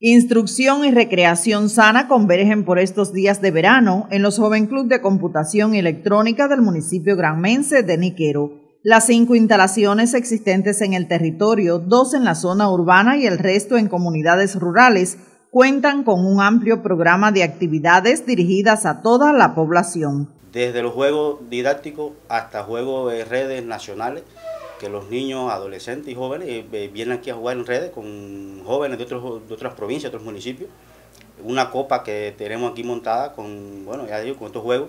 Instrucción y recreación sana convergen por estos días de verano en los Joven Club de Computación Electrónica del municipio granmense de Niquero. Las cinco instalaciones existentes en el territorio, dos en la zona urbana y el resto en comunidades rurales, cuentan con un amplio programa de actividades dirigidas a toda la población. Desde los juegos didácticos hasta juegos de redes nacionales, que los niños, adolescentes y jóvenes eh, vienen aquí a jugar en redes con jóvenes de, otras provincias, otros municipios. Una copa que tenemos aquí montada con, bueno, ya digo, con estos juegos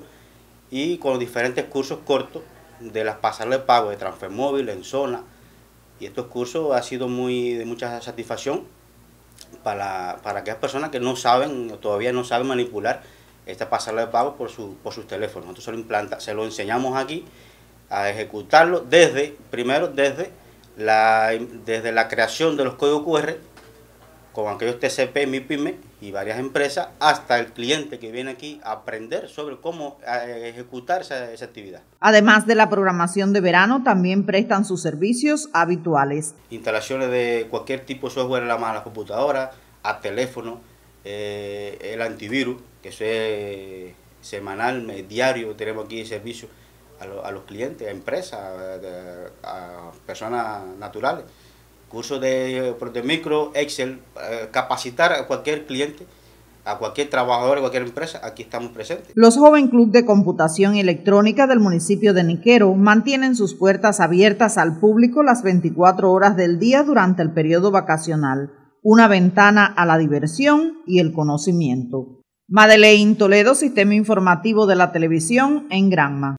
y con los diferentes cursos cortos de las pasarelas de pago, de transfer móvil, en zona. Y estos cursos han sido muy de mucha satisfacción para, para aquellas personas que no saben, todavía no saben manipular esta pasarela de pago por, su, por sus teléfonos. Nosotros se lo enseñamos aquí a ejecutarlo desde, primero, desde la, desde la creación de los códigos QR con aquellos TCP, MIPYME y varias empresas, hasta el cliente que viene aquí a aprender sobre cómo eh, ejecutar esa, actividad. Además de la programación de verano, también prestan sus servicios habituales. Instalaciones de cualquier tipo de software en la mano, a la computadora, a teléfono, eh, el antivirus, que es semanal, diario, tenemos aquí servicios a, los clientes, a empresas, a, personas naturales. Curso de, de micro, Excel, eh, capacitar a cualquier cliente a cualquier trabajador, a cualquier empresa, aquí estamos presentes. Los Joven Club de Computación Electrónica del municipio de Niquero mantienen sus puertas abiertas al público las 24 horas del día durante el periodo vacacional, una ventana a la diversión y el conocimiento. Madeleine Toledo, Sistema Informativo de la Televisión en Granma.